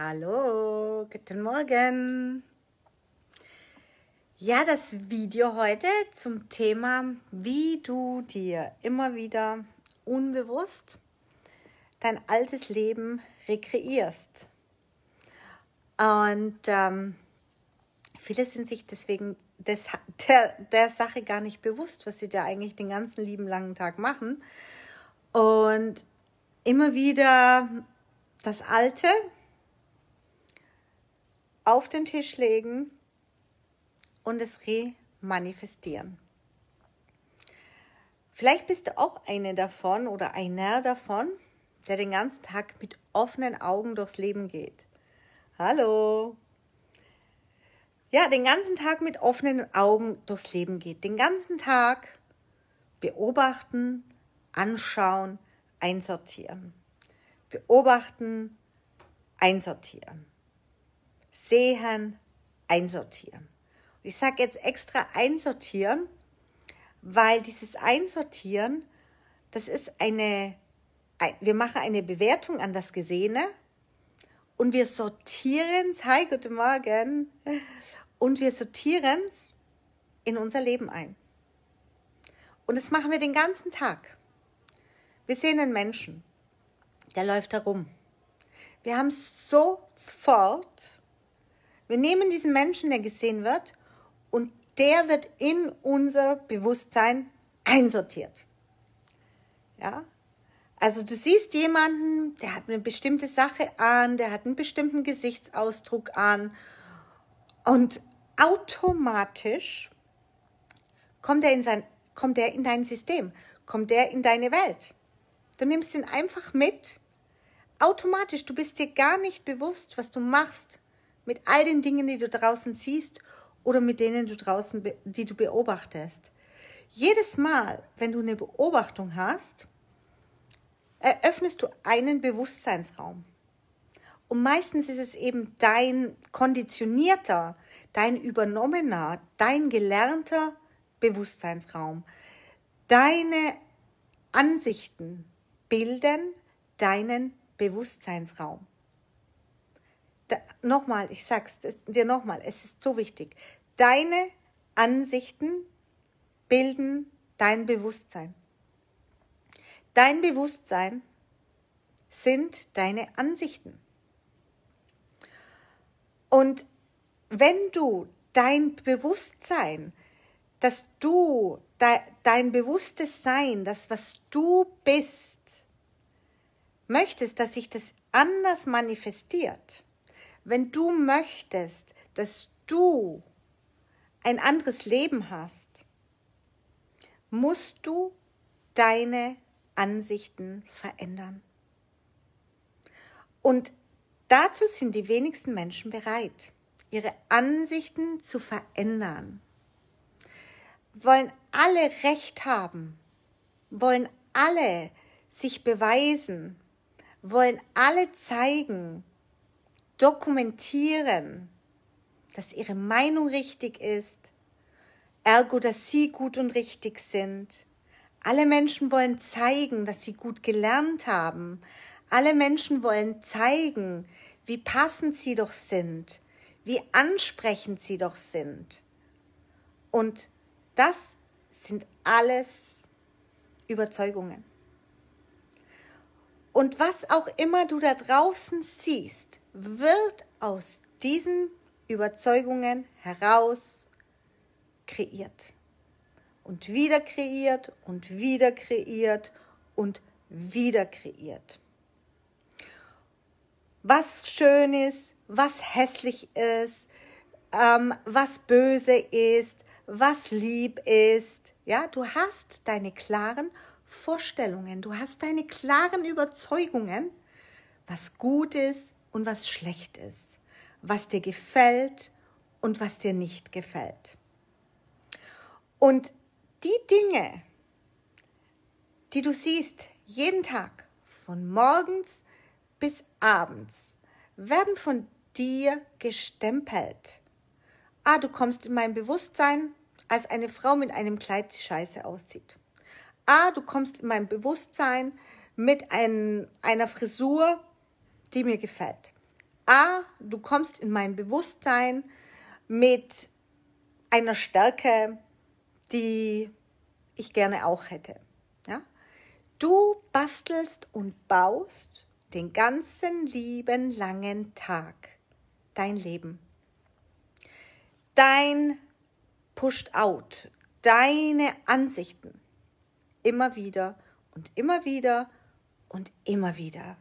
Hallo, guten Morgen. Ja, das Video heute zum Thema, wie du dir immer wieder unbewusst dein altes Leben rekreierst. Und ähm, viele sind sich deswegen des, der, der Sache gar nicht bewusst, was sie da eigentlich den ganzen lieben langen Tag machen. Und immer wieder das Alte auf den Tisch legen und es re-manifestieren. Vielleicht bist du auch eine davon oder einer davon, der den ganzen Tag mit offenen Augen durchs Leben geht. Hallo! Ja, den ganzen Tag mit offenen Augen durchs Leben geht. Den ganzen Tag beobachten, anschauen, einsortieren. Beobachten, einsortieren sehen, einsortieren. Ich sage jetzt extra einsortieren, weil dieses Einsortieren, das ist eine, wir machen eine Bewertung an das Gesehene und wir sortieren es, hi, guten Morgen, und wir sortieren es in unser Leben ein. Und das machen wir den ganzen Tag. Wir sehen einen Menschen, der läuft herum. Wir haben sofort wir nehmen diesen Menschen, der gesehen wird, und der wird in unser Bewusstsein einsortiert. Ja? Also du siehst jemanden, der hat eine bestimmte Sache an, der hat einen bestimmten Gesichtsausdruck an und automatisch kommt er in sein kommt er in dein System, kommt er in deine Welt. Du nimmst ihn einfach mit. Automatisch, du bist dir gar nicht bewusst, was du machst, mit all den Dingen, die du draußen siehst oder mit denen du draußen, die du beobachtest. Jedes Mal, wenn du eine Beobachtung hast, eröffnest du einen Bewusstseinsraum. Und meistens ist es eben dein konditionierter, dein übernommener, dein gelernter Bewusstseinsraum. Deine Ansichten bilden deinen Bewusstseinsraum nochmal, ich sag's dir nochmal, es ist so wichtig. Deine Ansichten bilden dein Bewusstsein. Dein Bewusstsein sind deine Ansichten. Und wenn du dein Bewusstsein, dass du dein bewusstes Sein, das, was du bist, möchtest, dass sich das anders manifestiert, wenn du möchtest, dass du ein anderes Leben hast, musst du deine Ansichten verändern. Und dazu sind die wenigsten Menschen bereit, ihre Ansichten zu verändern. Wollen alle Recht haben, wollen alle sich beweisen, wollen alle zeigen, dokumentieren, dass ihre Meinung richtig ist, ergo, dass sie gut und richtig sind. Alle Menschen wollen zeigen, dass sie gut gelernt haben. Alle Menschen wollen zeigen, wie passend sie doch sind, wie ansprechend sie doch sind. Und das sind alles Überzeugungen. Und was auch immer du da draußen siehst, wird aus diesen Überzeugungen heraus kreiert. Und wieder kreiert und wieder kreiert und wieder kreiert. Was schön ist, was hässlich ist, ähm, was böse ist, was lieb ist. Ja, du hast deine klaren Vorstellungen, du hast deine klaren Überzeugungen, was gut ist und was schlecht ist, was dir gefällt und was dir nicht gefällt. Und die Dinge, die du siehst jeden Tag, von morgens bis abends, werden von dir gestempelt. Ah, du kommst in mein Bewusstsein, als eine Frau mit einem Kleid scheiße aussieht ah, du kommst in mein Bewusstsein mit ein, einer Frisur, die mir gefällt. Ah, du kommst in mein Bewusstsein mit einer Stärke, die ich gerne auch hätte. Ja? Du bastelst und baust den ganzen lieben langen Tag dein Leben. Dein Pushed Out, deine Ansichten, immer wieder und immer wieder und immer wieder.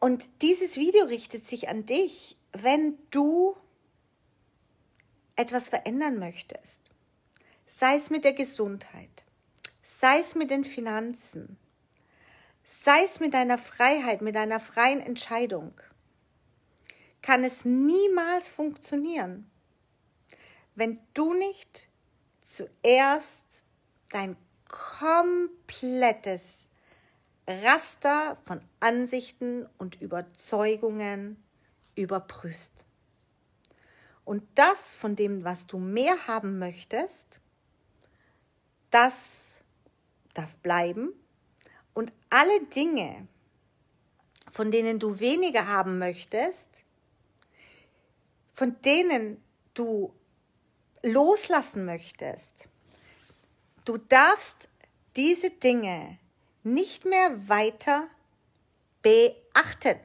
Und dieses Video richtet sich an dich, wenn du etwas verändern möchtest. Sei es mit der Gesundheit, sei es mit den Finanzen, sei es mit deiner Freiheit, mit deiner freien Entscheidung, kann es niemals funktionieren, wenn du nicht zuerst dein komplettes Raster von Ansichten und Überzeugungen überprüfst. Und das von dem, was du mehr haben möchtest, das darf bleiben. Und alle Dinge, von denen du weniger haben möchtest, von denen du loslassen möchtest, Du darfst diese Dinge nicht mehr weiter beachten,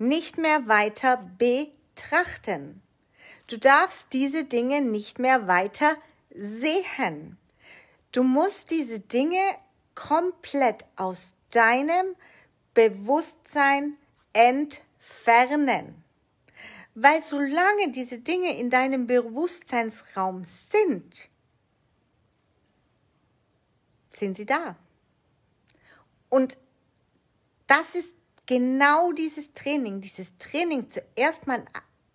nicht mehr weiter betrachten. Du darfst diese Dinge nicht mehr weiter sehen. Du musst diese Dinge komplett aus deinem Bewusstsein entfernen. Weil solange diese Dinge in deinem Bewusstseinsraum sind, sind sie da. Und das ist genau dieses Training, dieses Training zuerst mal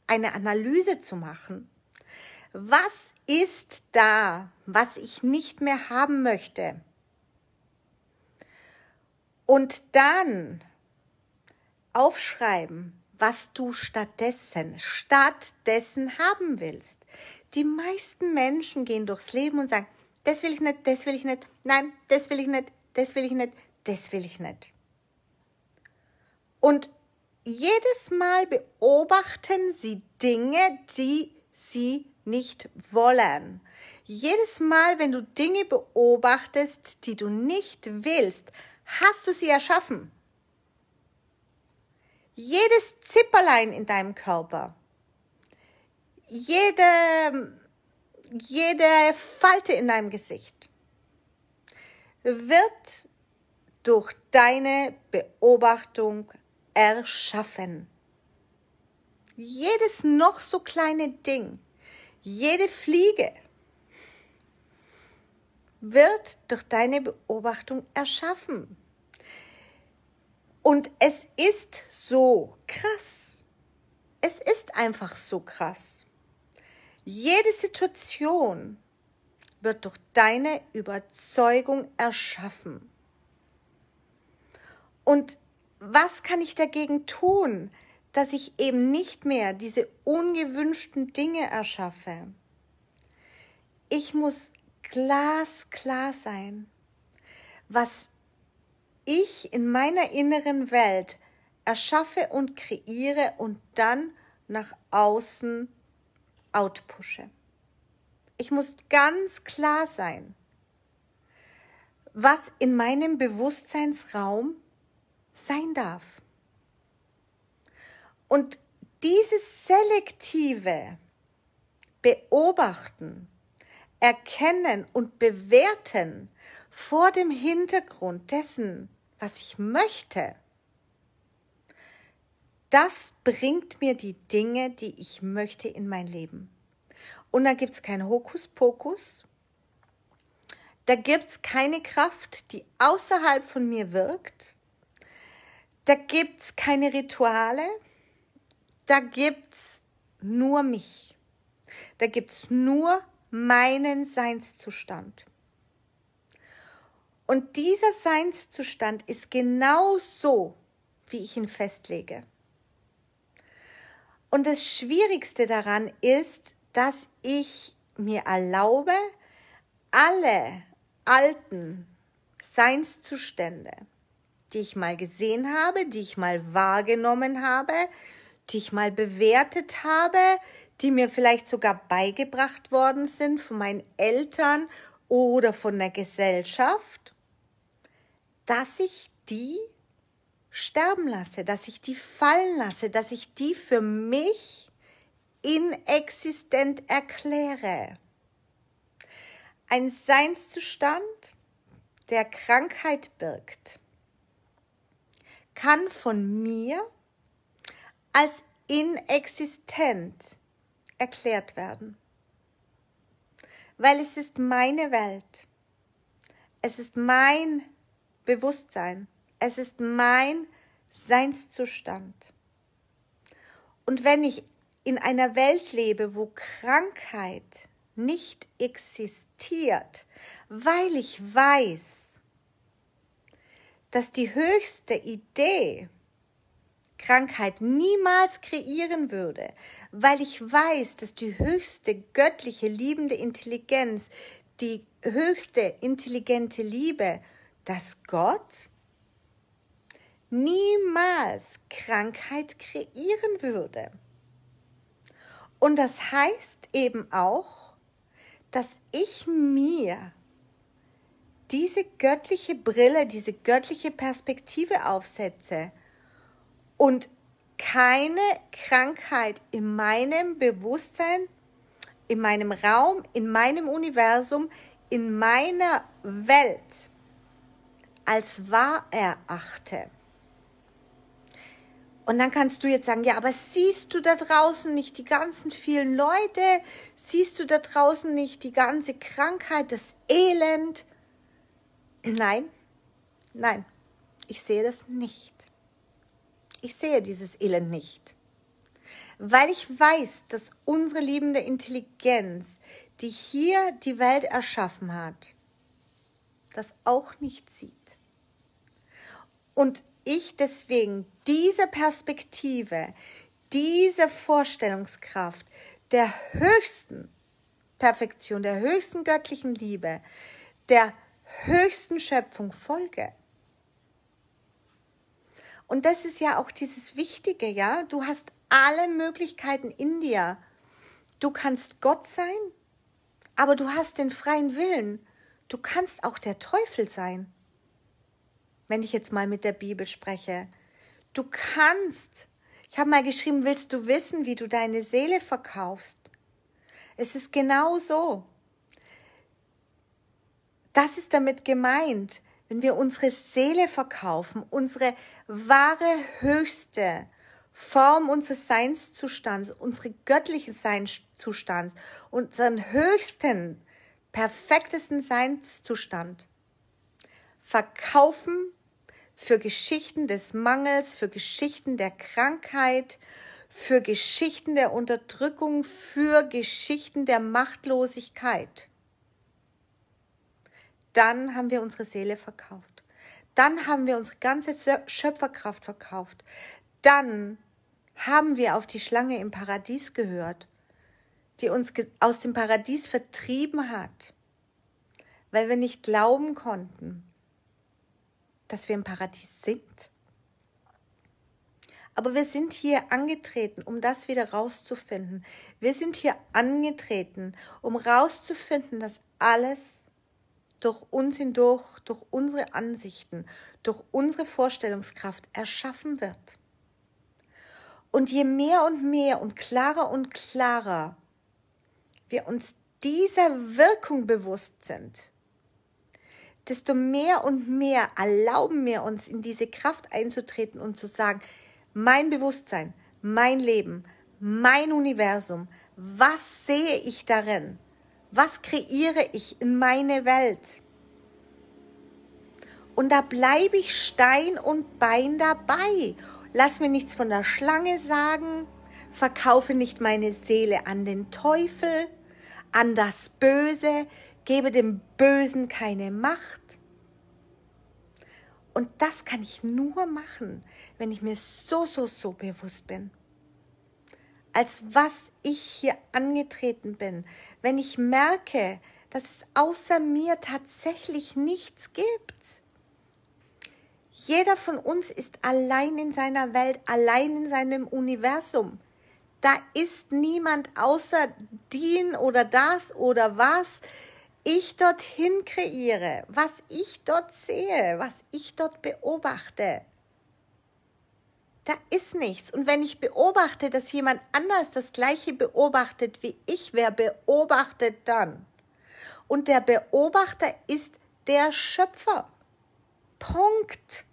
eine Analyse zu machen. Was ist da, was ich nicht mehr haben möchte? Und dann aufschreiben, was du stattdessen, stattdessen haben willst. Die meisten Menschen gehen durchs Leben und sagen, das will ich nicht, das will ich nicht, nein, das will ich nicht, das will ich nicht, das will ich nicht. Und jedes Mal beobachten sie Dinge, die sie nicht wollen. Jedes Mal, wenn du Dinge beobachtest, die du nicht willst, hast du sie erschaffen. Jedes Zipperlein in deinem Körper, jede jede Falte in deinem Gesicht wird durch deine Beobachtung erschaffen. Jedes noch so kleine Ding, jede Fliege wird durch deine Beobachtung erschaffen. Und es ist so krass. Es ist einfach so krass. Jede Situation wird durch deine Überzeugung erschaffen. Und was kann ich dagegen tun, dass ich eben nicht mehr diese ungewünschten Dinge erschaffe? Ich muss glasklar sein, was ich in meiner inneren Welt erschaffe und kreiere und dann nach außen outpushe. Ich muss ganz klar sein, was in meinem Bewusstseinsraum sein darf. Und dieses selektive Beobachten, Erkennen und Bewerten vor dem Hintergrund dessen, was ich möchte, das bringt mir die Dinge, die ich möchte in mein Leben. Und da gibt es keinen Hokuspokus. Da gibt es keine Kraft, die außerhalb von mir wirkt. Da gibt es keine Rituale. Da gibt es nur mich. Da gibt es nur meinen Seinszustand. Und dieser Seinszustand ist genau so, wie ich ihn festlege. Und das Schwierigste daran ist, dass ich mir erlaube, alle alten Seinszustände, die ich mal gesehen habe, die ich mal wahrgenommen habe, die ich mal bewertet habe, die mir vielleicht sogar beigebracht worden sind von meinen Eltern oder von der Gesellschaft, dass ich die sterben lasse, dass ich die fallen lasse, dass ich die für mich inexistent erkläre. Ein Seinszustand, der Krankheit birgt, kann von mir als inexistent erklärt werden, weil es ist meine Welt, es ist mein Bewusstsein es ist mein Seinszustand. Und wenn ich in einer Welt lebe, wo Krankheit nicht existiert, weil ich weiß, dass die höchste Idee Krankheit niemals kreieren würde, weil ich weiß, dass die höchste göttliche liebende Intelligenz, die höchste intelligente Liebe, dass Gott niemals Krankheit kreieren würde. Und das heißt eben auch, dass ich mir diese göttliche Brille, diese göttliche Perspektive aufsetze und keine Krankheit in meinem Bewusstsein, in meinem Raum, in meinem Universum, in meiner Welt als wahr erachte. Und dann kannst du jetzt sagen, ja, aber siehst du da draußen nicht die ganzen vielen Leute? Siehst du da draußen nicht die ganze Krankheit, das Elend? Nein, nein, ich sehe das nicht. Ich sehe dieses Elend nicht. Weil ich weiß, dass unsere liebende Intelligenz, die hier die Welt erschaffen hat, das auch nicht sieht. Und ich deswegen diese Perspektive, diese Vorstellungskraft der höchsten Perfektion, der höchsten göttlichen Liebe, der höchsten Schöpfung folge. Und das ist ja auch dieses Wichtige, ja. Du hast alle Möglichkeiten in dir. Du kannst Gott sein, aber du hast den freien Willen. Du kannst auch der Teufel sein wenn ich jetzt mal mit der Bibel spreche. Du kannst. Ich habe mal geschrieben, willst du wissen, wie du deine Seele verkaufst? Es ist genau so. Das ist damit gemeint, wenn wir unsere Seele verkaufen, unsere wahre höchste Form unseres Seinszustands, unsere göttlichen Seinszustands, unseren höchsten, perfektesten Seinszustand verkaufen für Geschichten des Mangels, für Geschichten der Krankheit, für Geschichten der Unterdrückung, für Geschichten der Machtlosigkeit. Dann haben wir unsere Seele verkauft. Dann haben wir unsere ganze Schöpferkraft verkauft. Dann haben wir auf die Schlange im Paradies gehört, die uns aus dem Paradies vertrieben hat, weil wir nicht glauben konnten, dass wir im Paradies sind. Aber wir sind hier angetreten, um das wieder rauszufinden. Wir sind hier angetreten, um rauszufinden, dass alles durch uns hindurch, durch unsere Ansichten, durch unsere Vorstellungskraft erschaffen wird. Und je mehr und mehr und klarer und klarer wir uns dieser Wirkung bewusst sind, desto mehr und mehr erlauben wir uns, in diese Kraft einzutreten und zu sagen, mein Bewusstsein, mein Leben, mein Universum, was sehe ich darin? Was kreiere ich in meine Welt? Und da bleibe ich Stein und Bein dabei. Lass mir nichts von der Schlange sagen, verkaufe nicht meine Seele an den Teufel, an das Böse, Gebe dem Bösen keine Macht. Und das kann ich nur machen, wenn ich mir so, so, so bewusst bin. Als was ich hier angetreten bin. Wenn ich merke, dass es außer mir tatsächlich nichts gibt. Jeder von uns ist allein in seiner Welt, allein in seinem Universum. Da ist niemand außer den oder das oder was ich dorthin kreiere, was ich dort sehe, was ich dort beobachte. Da ist nichts. Und wenn ich beobachte, dass jemand anders das gleiche beobachtet wie ich, wer beobachtet dann? Und der Beobachter ist der Schöpfer. Punkt.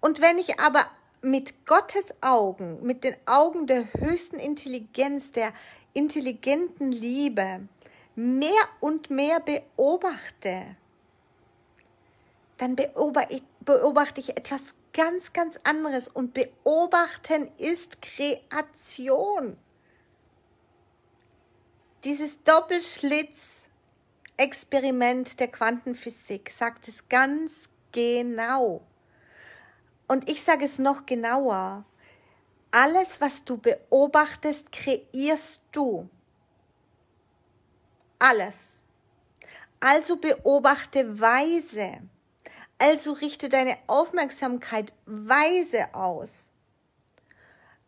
Und wenn ich aber mit Gottes Augen, mit den Augen der höchsten Intelligenz, der intelligenten Liebe, mehr und mehr beobachte, dann beobachte ich, etwas ganz, ganz anderes. Und beobachten ist Kreation. Dieses Doppelschlitz-Experiment der Quantenphysik sagt es ganz genau. Und ich sage es noch genauer. Alles, was du beobachtest, kreierst du alles. Also beobachte weise. Also richte deine Aufmerksamkeit weise aus.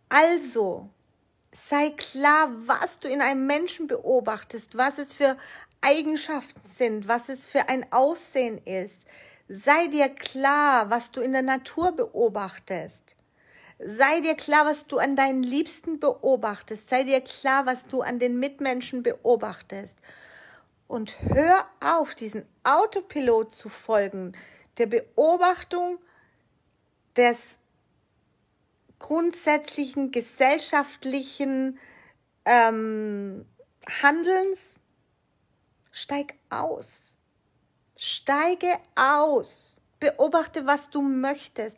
Also sei klar, was du in einem Menschen beobachtest, was es für Eigenschaften sind, was es für ein Aussehen ist. Sei dir klar, was du in der Natur beobachtest. Sei dir klar, was du an deinen Liebsten beobachtest. Sei dir klar, was du an den Mitmenschen beobachtest und hör auf, diesen Autopilot zu folgen, der Beobachtung des grundsätzlichen gesellschaftlichen ähm, Handelns. Steig aus. Steige aus. Beobachte, was du möchtest.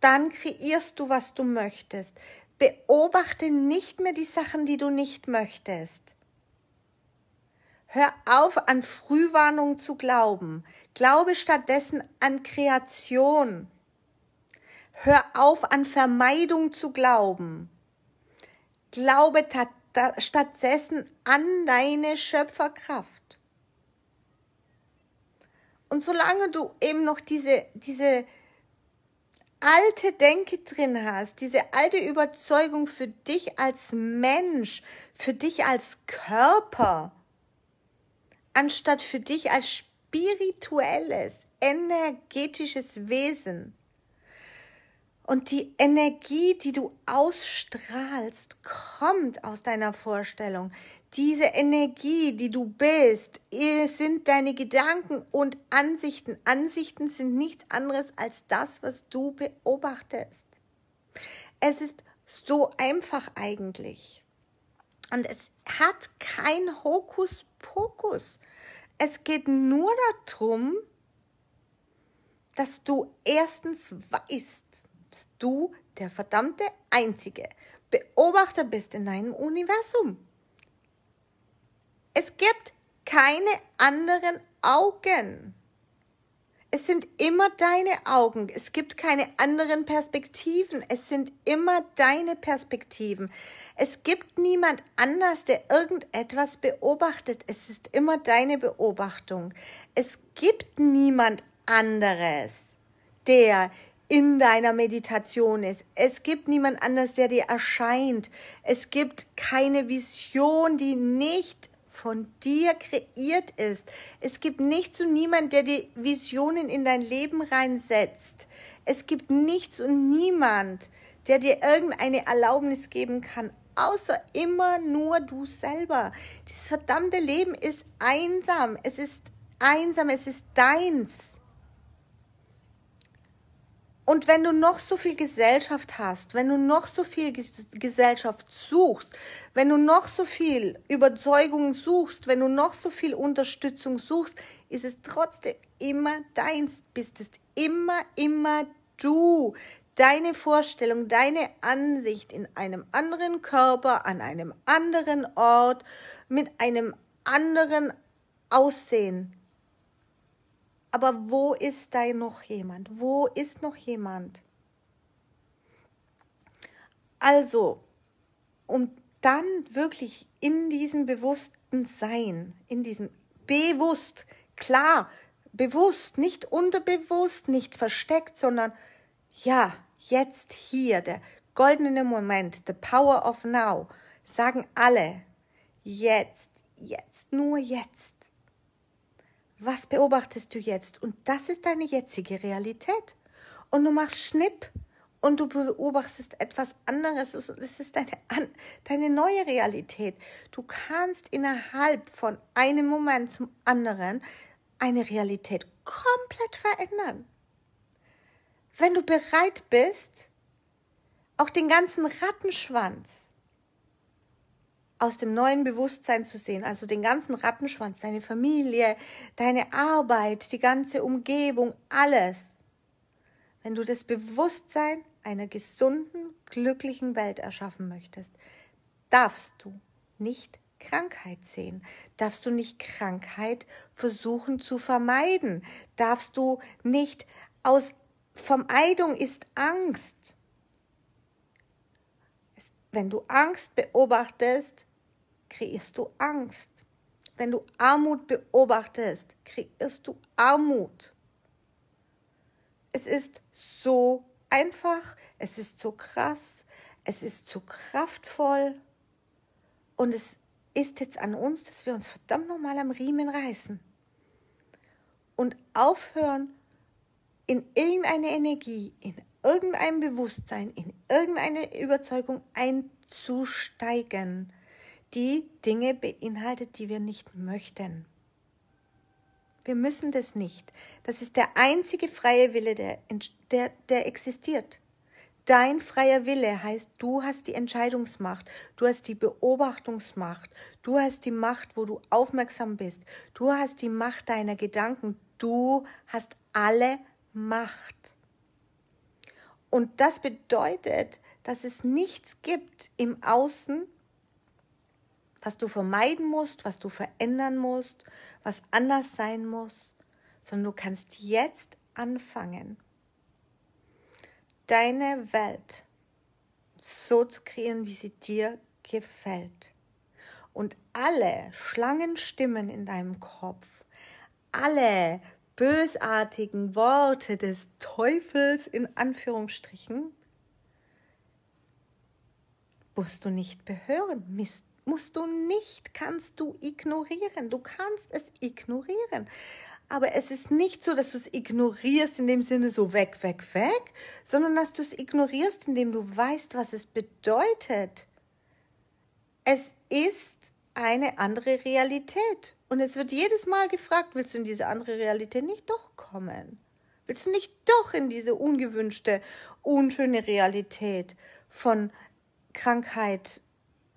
Dann kreierst du, was du möchtest. Beobachte nicht mehr die Sachen, die du nicht möchtest. Hör auf, an Frühwarnung zu glauben. Glaube stattdessen an Kreation. Hör auf, an Vermeidung zu glauben. Glaube stattdessen an deine Schöpferkraft. Und solange du eben noch diese, diese alte Denke drin hast, diese alte Überzeugung für dich als Mensch, für dich als Körper, anstatt für dich als spirituelles, energetisches Wesen und die Energie, die du ausstrahlst, kommt aus deiner Vorstellung. Diese Energie, die du bist, sind deine Gedanken und Ansichten. Ansichten sind nichts anderes als das, was du beobachtest. Es ist so einfach eigentlich. Und es hat kein Hokuspokus. Es geht nur darum, dass du erstens weißt, dass du der verdammte einzige Beobachter bist in deinem Universum. Es gibt keine anderen Augen. Es sind immer deine Augen. Es gibt keine anderen Perspektiven. Es sind immer deine Perspektiven. Es gibt niemand anders, der irgendetwas beobachtet. Es ist immer deine Beobachtung. Es gibt niemand anderes, der in deiner Meditation ist. Es gibt niemand anders, der dir erscheint. Es gibt keine Vision, die nicht von dir kreiert ist. Es gibt nichts und niemand, der die Visionen in dein Leben reinsetzt. Es gibt nichts und niemand, der dir irgendeine Erlaubnis geben kann, außer immer nur du selber. Dieses verdammte Leben ist einsam. Es ist einsam. Es ist deins. Und wenn du noch so viel Gesellschaft hast, wenn du noch so viel Gesellschaft suchst, wenn du noch so viel Überzeugung suchst, wenn du noch so viel Unterstützung suchst, ist es trotzdem immer deins, bist es immer, immer du. Deine Vorstellung, deine Ansicht in einem anderen Körper, an einem anderen Ort, mit einem anderen Aussehen aber wo ist da noch jemand? Wo ist noch jemand? Also, um dann wirklich in diesem bewussten Sein, in diesem bewusst, klar, bewusst, nicht unterbewusst, nicht versteckt, sondern ja, jetzt hier, der goldene Moment, the power of now, sagen alle, jetzt, jetzt, nur jetzt was beobachtest du jetzt? Und das ist deine jetzige Realität. Und du machst Schnipp und du beobachtest etwas anderes. Das ist deine, deine neue Realität. Du kannst innerhalb von einem Moment zum anderen eine Realität komplett verändern. Wenn du bereit bist, auch den ganzen Rattenschwanz aus dem neuen Bewusstsein zu sehen, also den ganzen Rattenschwanz, deine Familie, deine Arbeit, die ganze Umgebung, alles. Wenn du das Bewusstsein einer gesunden, glücklichen Welt erschaffen möchtest, darfst du nicht Krankheit sehen, darfst du nicht Krankheit versuchen zu vermeiden, darfst du nicht aus Vermeidung ist Angst. Wenn du Angst beobachtest, kreierst du Angst. Wenn du Armut beobachtest, kreierst du Armut. Es ist so einfach, es ist so krass, es ist so kraftvoll und es ist jetzt an uns, dass wir uns verdammt nochmal am Riemen reißen und aufhören, in irgendeine Energie, in irgendein Bewusstsein, in irgendeine Überzeugung einzusteigen, die Dinge beinhaltet, die wir nicht möchten. Wir müssen das nicht. Das ist der einzige freie Wille, der, der, der existiert. Dein freier Wille heißt, du hast die Entscheidungsmacht, du hast die Beobachtungsmacht, du hast die Macht, wo du aufmerksam bist, du hast die Macht deiner Gedanken, du hast alle Macht. Und das bedeutet, dass es nichts gibt im Außen, was du vermeiden musst, was du verändern musst, was anders sein muss, sondern du kannst jetzt anfangen, deine Welt so zu kreieren, wie sie dir gefällt. Und alle Schlangenstimmen in deinem Kopf, alle bösartigen Worte des Teufels in Anführungsstrichen, musst du nicht behören, Mist musst du nicht, kannst du ignorieren. Du kannst es ignorieren. Aber es ist nicht so, dass du es ignorierst in dem Sinne so weg, weg, weg, sondern dass du es ignorierst, indem du weißt, was es bedeutet. Es ist eine andere Realität. Und es wird jedes Mal gefragt, willst du in diese andere Realität nicht doch kommen? Willst du nicht doch in diese ungewünschte, unschöne Realität von Krankheit,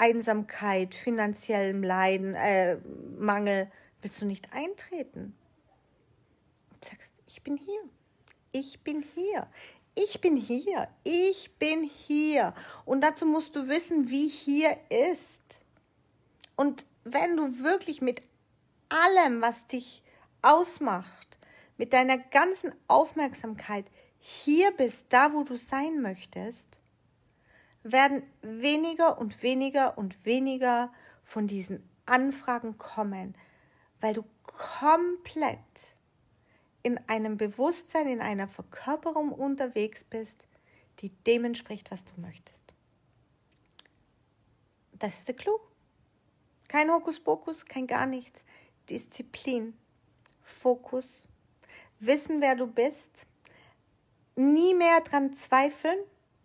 Einsamkeit, finanziellem Leiden, äh, Mangel, willst du nicht eintreten? Und sagst, ich bin hier, ich bin hier, ich bin hier, ich bin hier. Und dazu musst du wissen, wie hier ist. Und wenn du wirklich mit allem, was dich ausmacht, mit deiner ganzen Aufmerksamkeit hier bist, da wo du sein möchtest, werden weniger und weniger und weniger von diesen Anfragen kommen, weil du komplett in einem Bewusstsein, in einer Verkörperung unterwegs bist, die dem entspricht, was du möchtest. Das ist der Clou. Kein Hokuspokus, kein gar nichts. Disziplin, Fokus, wissen, wer du bist, nie mehr dran zweifeln,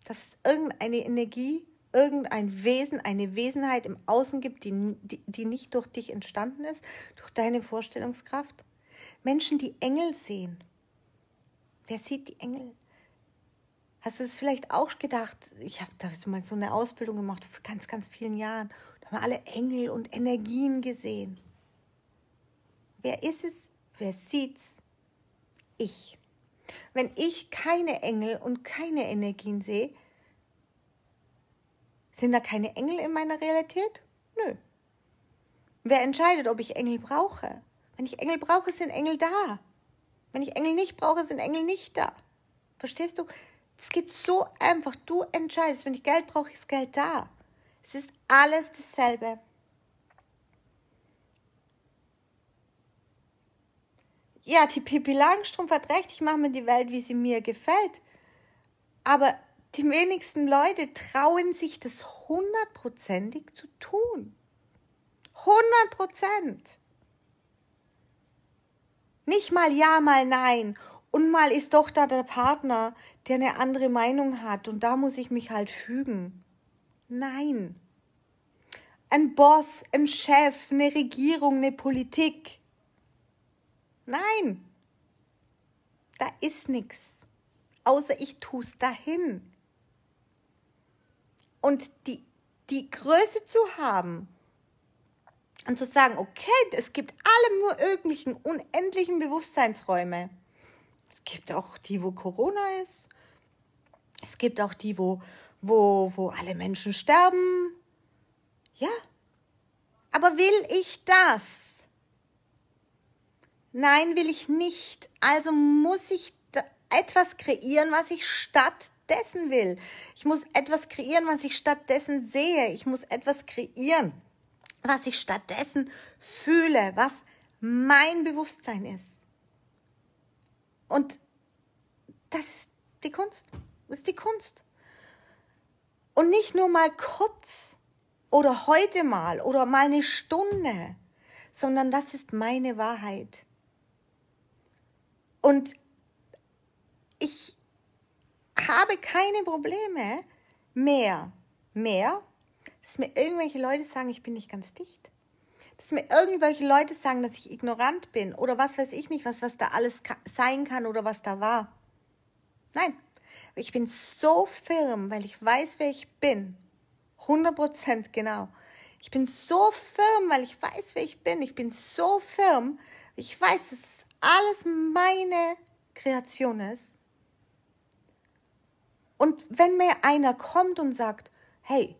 dass es irgendeine Energie, irgendein Wesen, eine Wesenheit im Außen gibt, die, die, die nicht durch dich entstanden ist, durch deine Vorstellungskraft? Menschen, die Engel sehen. Wer sieht die Engel? Hast du es vielleicht auch gedacht? Ich habe da mal so eine Ausbildung gemacht vor ganz, ganz vielen Jahren. Da haben wir alle Engel und Energien gesehen. Wer ist es? Wer sieht's? Ich. Wenn ich keine Engel und keine Energien sehe, sind da keine Engel in meiner Realität? Nö. Wer entscheidet, ob ich Engel brauche? Wenn ich Engel brauche, sind Engel da. Wenn ich Engel nicht brauche, sind Engel nicht da. Verstehst du? Es geht so einfach. Du entscheidest. Wenn ich Geld brauche, ist Geld da. Es ist alles dasselbe. ja, die Pippi Langstrumpf hat recht, ich mache mir die Welt, wie sie mir gefällt. Aber die wenigsten Leute trauen sich das hundertprozentig zu tun. Hundert Prozent. Nicht mal ja, mal nein. Und mal ist doch da der Partner, der eine andere Meinung hat und da muss ich mich halt fügen. Nein. Ein Boss, ein Chef, eine Regierung, eine Politik Nein, da ist nichts, außer ich tue es dahin. Und die, die Größe zu haben und zu sagen, okay, es gibt alle nur möglichen unendlichen Bewusstseinsräume. Es gibt auch die, wo Corona ist. Es gibt auch die, wo, wo, wo alle Menschen sterben. Ja. Aber will ich das? nein, will ich nicht. Also muss ich etwas kreieren, was ich stattdessen will. Ich muss etwas kreieren, was ich stattdessen sehe. Ich muss etwas kreieren, was ich stattdessen fühle, was mein Bewusstsein ist. Und das ist die Kunst. Das ist die Kunst. Und nicht nur mal kurz oder heute mal oder mal eine Stunde, sondern das ist meine Wahrheit. Und ich habe keine Probleme mehr, mehr, dass mir irgendwelche Leute sagen, ich bin nicht ganz dicht. Dass mir irgendwelche Leute sagen, dass ich ignorant bin oder was weiß ich nicht, was, was da alles sein kann oder was da war. Nein, ich bin so firm, weil ich weiß, wer ich bin. 100% genau. Ich bin so firm, weil ich weiß, wer ich bin. Ich bin so firm. Ich weiß, dass es alles meine Kreation ist. Und wenn mir einer kommt und sagt, hey,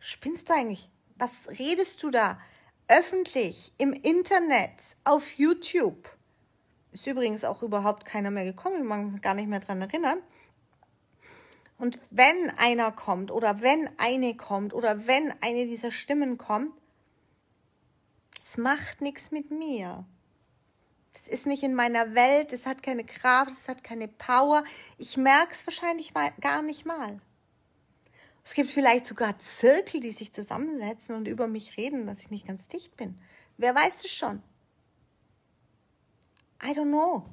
spinnst du eigentlich? Was redest du da? Öffentlich, im Internet, auf YouTube. Ist übrigens auch überhaupt keiner mehr gekommen, ich mag mich gar nicht mehr dran erinnern. Und wenn einer kommt oder wenn eine kommt oder wenn eine dieser Stimmen kommt, es macht nichts mit mir das ist nicht in meiner Welt, es hat keine Kraft, es hat keine Power. Ich merke es wahrscheinlich mal, gar nicht mal. Es gibt vielleicht sogar Zirkel, die sich zusammensetzen und über mich reden, dass ich nicht ganz dicht bin. Wer weiß es schon? I don't know.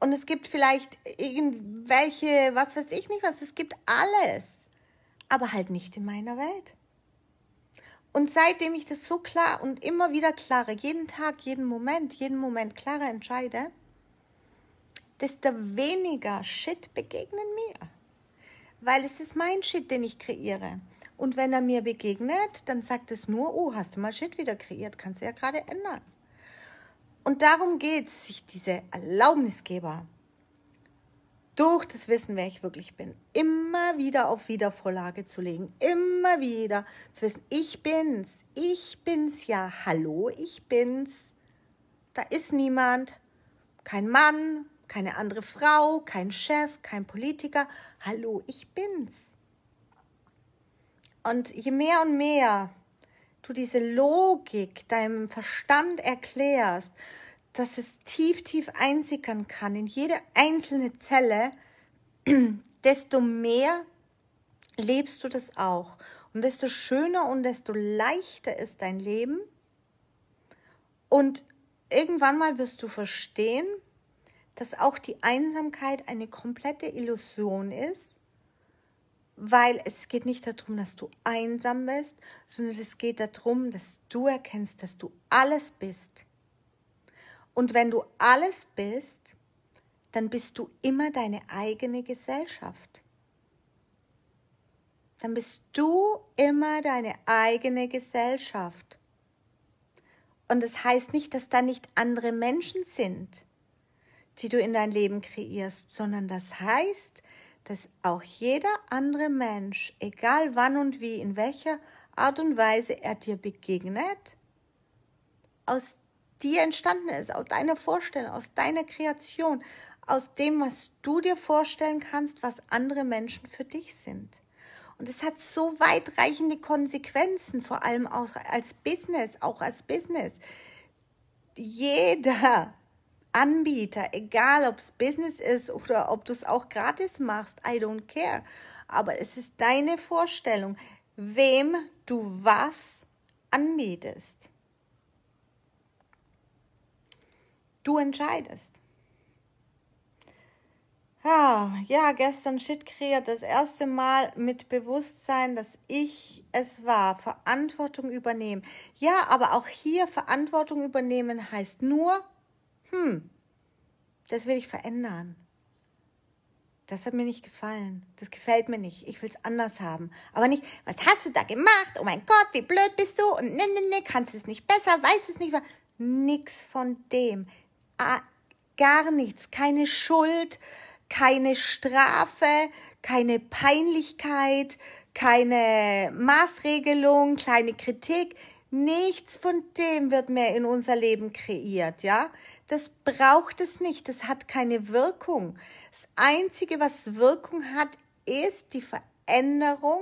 Und es gibt vielleicht irgendwelche, was weiß ich nicht was, es gibt alles. Aber halt nicht in meiner Welt. Und seitdem ich das so klar und immer wieder klarer, jeden Tag, jeden Moment, jeden Moment klarer entscheide, desto weniger Shit begegnen mir. Weil es ist mein Shit, den ich kreiere. Und wenn er mir begegnet, dann sagt es nur, oh, hast du mal Shit wieder kreiert, kannst du ja gerade ändern. Und darum geht es, sich diese Erlaubnisgeber durch das Wissen, wer ich wirklich bin, immer wieder auf Wiedervorlage zu legen, immer wieder zu wissen, ich bin's, ich bin's ja, hallo, ich bin's, da ist niemand, kein Mann, keine andere Frau, kein Chef, kein Politiker, hallo, ich bin's. Und je mehr und mehr du diese Logik deinem Verstand erklärst, dass es tief, tief einsickern kann in jede einzelne Zelle, desto mehr lebst du das auch. Und desto schöner und desto leichter ist dein Leben. Und irgendwann mal wirst du verstehen, dass auch die Einsamkeit eine komplette Illusion ist, weil es geht nicht darum, dass du einsam bist, sondern es geht darum, dass du erkennst, dass du alles bist und wenn du alles bist, dann bist du immer deine eigene Gesellschaft. Dann bist du immer deine eigene Gesellschaft. Und das heißt nicht, dass da nicht andere Menschen sind, die du in dein Leben kreierst, sondern das heißt, dass auch jeder andere Mensch, egal wann und wie, in welcher Art und Weise er dir begegnet, aus die entstanden ist, aus deiner Vorstellung, aus deiner Kreation, aus dem, was du dir vorstellen kannst, was andere Menschen für dich sind. Und es hat so weitreichende Konsequenzen, vor allem auch als Business, auch als Business. Jeder Anbieter, egal ob es Business ist oder ob du es auch gratis machst, I don't care. Aber es ist deine Vorstellung, wem du was anbietest. Du entscheidest. Ah, ja, gestern Shit kreiert das erste Mal mit Bewusstsein, dass ich es war. Verantwortung übernehmen. Ja, aber auch hier Verantwortung übernehmen heißt nur, hm, das will ich verändern. Das hat mir nicht gefallen. Das gefällt mir nicht. Ich will es anders haben. Aber nicht, was hast du da gemacht? Oh mein Gott, wie blöd bist du? Und ne, ne, ne, kannst es nicht besser, weißt es nicht. Nix von dem gar nichts, keine Schuld, keine Strafe, keine Peinlichkeit, keine Maßregelung, kleine Kritik. Nichts von dem wird mehr in unser Leben kreiert, ja? Das braucht es nicht, das hat keine Wirkung. Das Einzige, was Wirkung hat, ist die Veränderung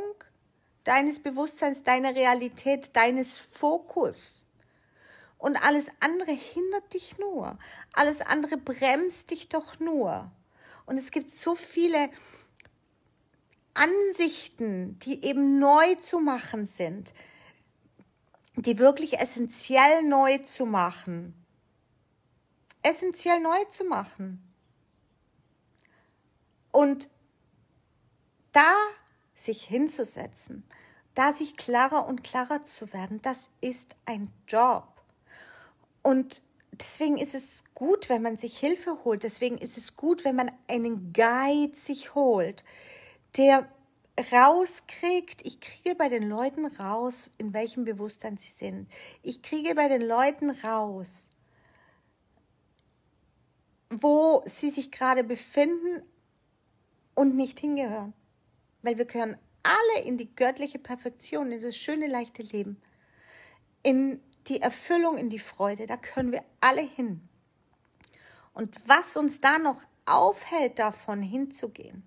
deines Bewusstseins, deiner Realität, deines Fokus. Und alles andere hindert dich nur. Alles andere bremst dich doch nur. Und es gibt so viele Ansichten, die eben neu zu machen sind, die wirklich essentiell neu zu machen. Essentiell neu zu machen. Und da sich hinzusetzen, da sich klarer und klarer zu werden, das ist ein Job. Und deswegen ist es gut, wenn man sich Hilfe holt. Deswegen ist es gut, wenn man einen Guide sich holt, der rauskriegt, ich kriege bei den Leuten raus, in welchem Bewusstsein sie sind. Ich kriege bei den Leuten raus, wo sie sich gerade befinden und nicht hingehören. Weil wir gehören alle in die göttliche Perfektion, in das schöne, leichte Leben, in die Erfüllung, in die Freude. Da können wir alle hin. Und was uns da noch aufhält, davon hinzugehen,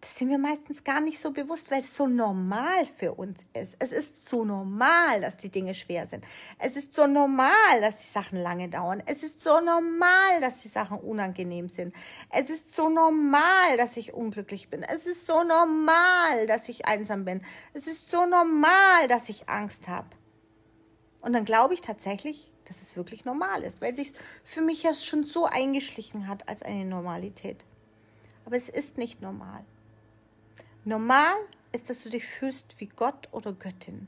das sind wir meistens gar nicht so bewusst, weil es so normal für uns ist. Es ist so normal, dass die Dinge schwer sind. Es ist so normal, dass die Sachen lange dauern. Es ist so normal, dass die Sachen unangenehm sind. Es ist so normal, dass ich unglücklich bin. Es ist so normal, dass ich einsam bin. Es ist so normal, dass ich Angst habe. Und dann glaube ich tatsächlich, dass es wirklich normal ist, weil sich für mich ja schon so eingeschlichen hat als eine Normalität. Aber es ist nicht normal. Normal ist, dass du dich fühlst wie Gott oder Göttin.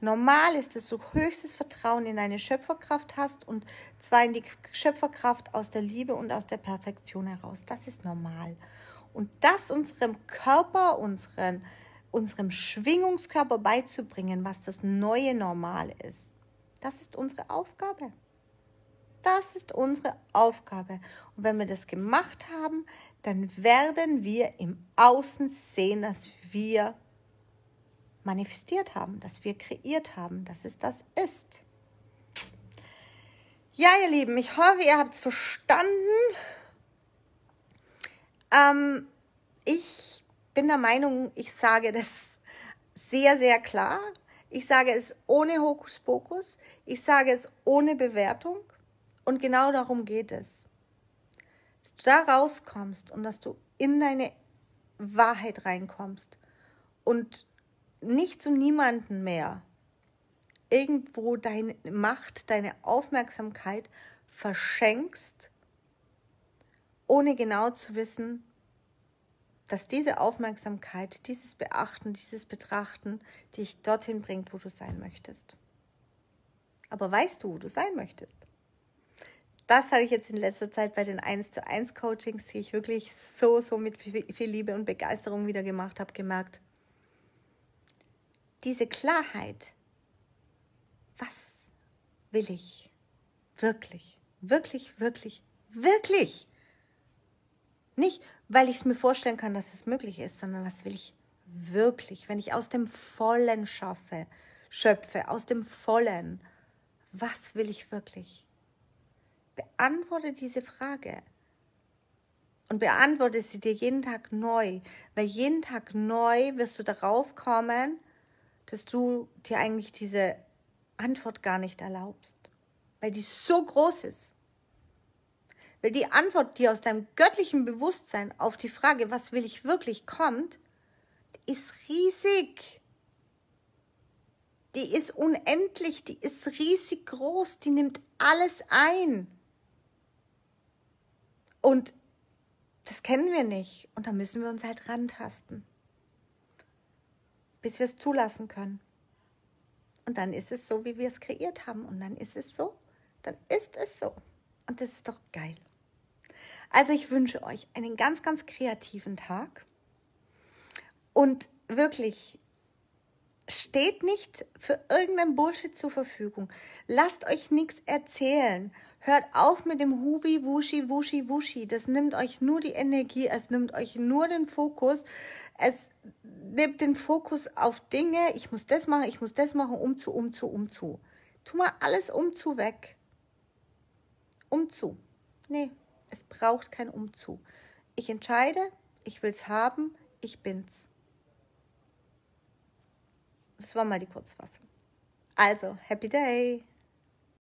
Normal ist, dass du höchstes Vertrauen in deine Schöpferkraft hast und zwar in die Schöpferkraft aus der Liebe und aus der Perfektion heraus. Das ist normal. Und dass unserem Körper, unseren unserem Schwingungskörper beizubringen, was das neue Normal ist. Das ist unsere Aufgabe. Das ist unsere Aufgabe. Und wenn wir das gemacht haben, dann werden wir im Außen sehen, dass wir manifestiert haben, dass wir kreiert haben, dass es das ist. Ja, ihr Lieben, ich hoffe, ihr habt es verstanden. Ähm, ich bin der Meinung, ich sage das sehr, sehr klar. Ich sage es ohne Hokuspokus. Ich sage es ohne Bewertung. Und genau darum geht es. Dass du da rauskommst und dass du in deine Wahrheit reinkommst und nicht zu niemanden mehr irgendwo deine Macht, deine Aufmerksamkeit verschenkst, ohne genau zu wissen, dass diese Aufmerksamkeit, dieses Beachten, dieses Betrachten dich dorthin bringt, wo du sein möchtest. Aber weißt du, wo du sein möchtest? Das habe ich jetzt in letzter Zeit bei den 1 zu 1 Coachings, die ich wirklich so, so mit viel Liebe und Begeisterung wieder gemacht habe, gemerkt. Diese Klarheit, was will ich wirklich, wirklich, wirklich, wirklich? Nicht, weil ich es mir vorstellen kann, dass es möglich ist, sondern was will ich wirklich, wenn ich aus dem Vollen schaffe, schöpfe, aus dem Vollen, was will ich wirklich? Beantworte diese Frage und beantworte sie dir jeden Tag neu, weil jeden Tag neu wirst du darauf kommen, dass du dir eigentlich diese Antwort gar nicht erlaubst, weil die so groß ist. Weil die Antwort, die aus deinem göttlichen Bewusstsein auf die Frage, was will ich wirklich, kommt, ist riesig. Die ist unendlich, die ist riesig groß, die nimmt alles ein. Und das kennen wir nicht. Und da müssen wir uns halt rantasten, bis wir es zulassen können. Und dann ist es so, wie wir es kreiert haben. Und dann ist es so. Dann ist es so. Und das ist doch geil. Also ich wünsche euch einen ganz, ganz kreativen Tag und wirklich steht nicht für irgendeinen Bullshit zur Verfügung. Lasst euch nichts erzählen. Hört auf mit dem Hubi, Wushi, Wushi, Wushi. Das nimmt euch nur die Energie, es nimmt euch nur den Fokus. Es nimmt den Fokus auf Dinge. Ich muss das machen, ich muss das machen, um zu, um zu, um zu. Tu mal alles um zu weg. Um zu. Nee, es braucht kein Umzug. Ich entscheide, ich will es haben, ich bin's. Das war mal die Kurzfassung. Also, happy day!